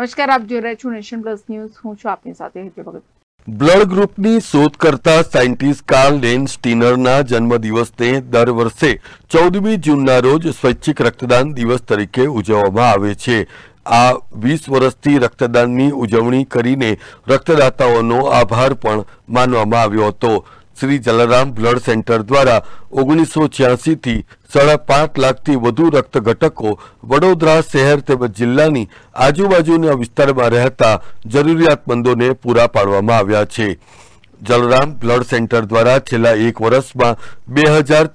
નમસ્કાર આપ જોઈ રહ્યા છો નેશન પ્લસ ન્યૂઝ હું છું આપની સાથે હેતુ ભગત બ્લડ ગ્રુપની શોધ કરતા સાયન્ટિસ્ટ કાર્લ લેન સ્ટીનરના જન્મદિવસને દર વર્ષે ચૌદમી જૂનના રોજ સ્વૈચ્છિક રક્તદાન દિવસ તરીકે ઉજવવામાં આવે છે આ વીસ વર્ષથી રક્તદાનની ઉજવણી કરીને રક્તદાતાઓનો આભાર પણ માનવામાં આવ્યો હતો શ્રી જલારામ બ્લડ સેન્ટર દ્વારા ઓગણીસો છ્યાસીથી સાડા પાંચ લાખથી વધુ રક્ત ઘટકો વડોદરા શહેર તેમજ જિલ્લાની આજુબાજુના વિસ્તારમાં રહેતા જરૂરિયાતમંદોને પૂરા પાડવામાં આવ્યા છે જલરામ બ્લડ સેન્ટર દ્વારા છેલ્લા એક વર્ષમાં બે હજાર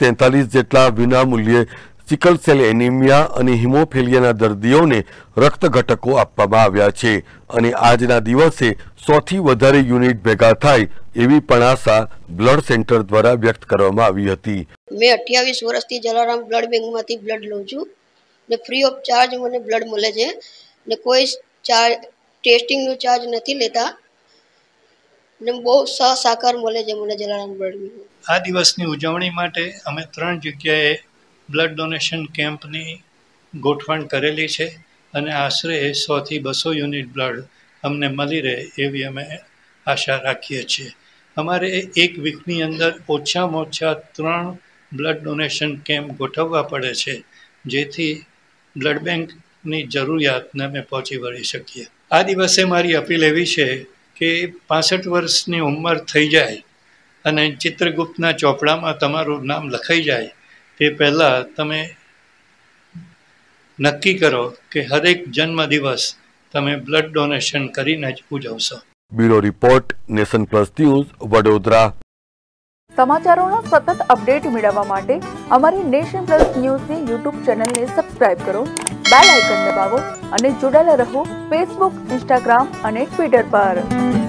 જેટલા વિનામૂલ્યે સિકલ સેલ એનિમિયા અને હિમોફેલિયાના દર્દીઓને રક્ત ઘટકો આપવામાં આવ્યા છે અને આજના દિવસે સોથી વધારે યુનિટ ભેગા થાય એવી પણ આશા બ્લડ સેન્ટર દ્વારા વ્યક્ત કરવામાં આવી હતી મેં અઠ્યાવીસ વર્ષથી જલારામ બ્લડ બેંકમાંથી બ્લડ લઉં છું ને ફ્રી ઓફ ચાર્જ મને બ્લડ મળે છે ને કોઈ ચાર્જ ટેસ્ટિંગનો ચાર્જ નથી લેતા ને બહુ સહસાકાર મળે છે મને જલારામ બ્લડ આ દિવસની ઉજવણી માટે અમે ત્રણ જગ્યાએ બ્લડ ડોનેશન કેમ્પની ગોઠવણ કરેલી છે અને આશરે સોથી બસો યુનિટ બ્લડ અમને મળી રહે એવી અમે આશા રાખીએ છીએ અમારે એક વીકની અંદર ઓછામાં ઓછા ત્રણ બ્લડ ડોનેશન કેમ્પ ગોઠવવા પડે છે જેથી બ્લડ બેંકની જરૂરિયાતને અમે પહોંચી વળી શકીએ આ દિવસે મારી અપીલ એવી છે કે પાસઠ વર્ષની ઉંમર થઈ જાય અને ચિત્રગુપ્તના ચોપડામાં તમારું નામ લખાઈ જાય તે પહેલાં તમે નક્કી કરો કે હરેક જન્મ દિવસ તમે બ્લડ ડોનેશન કરીને જ ઉજવશો bureau report nation plus news Vadodara સમાચારોનો સતત અપડેટ મેળવવા માટે અમારી નેશન પ્લસ ન્યૂઝની યુટ્યુબ ચેનલને સબસ્ક્રાઇબ કરો બેલ આઇકન દબાવો અને જોડાયેલા રહો ફેસબુક ઇન્સ્ટાગ્રામ અને ટ્વિટર પર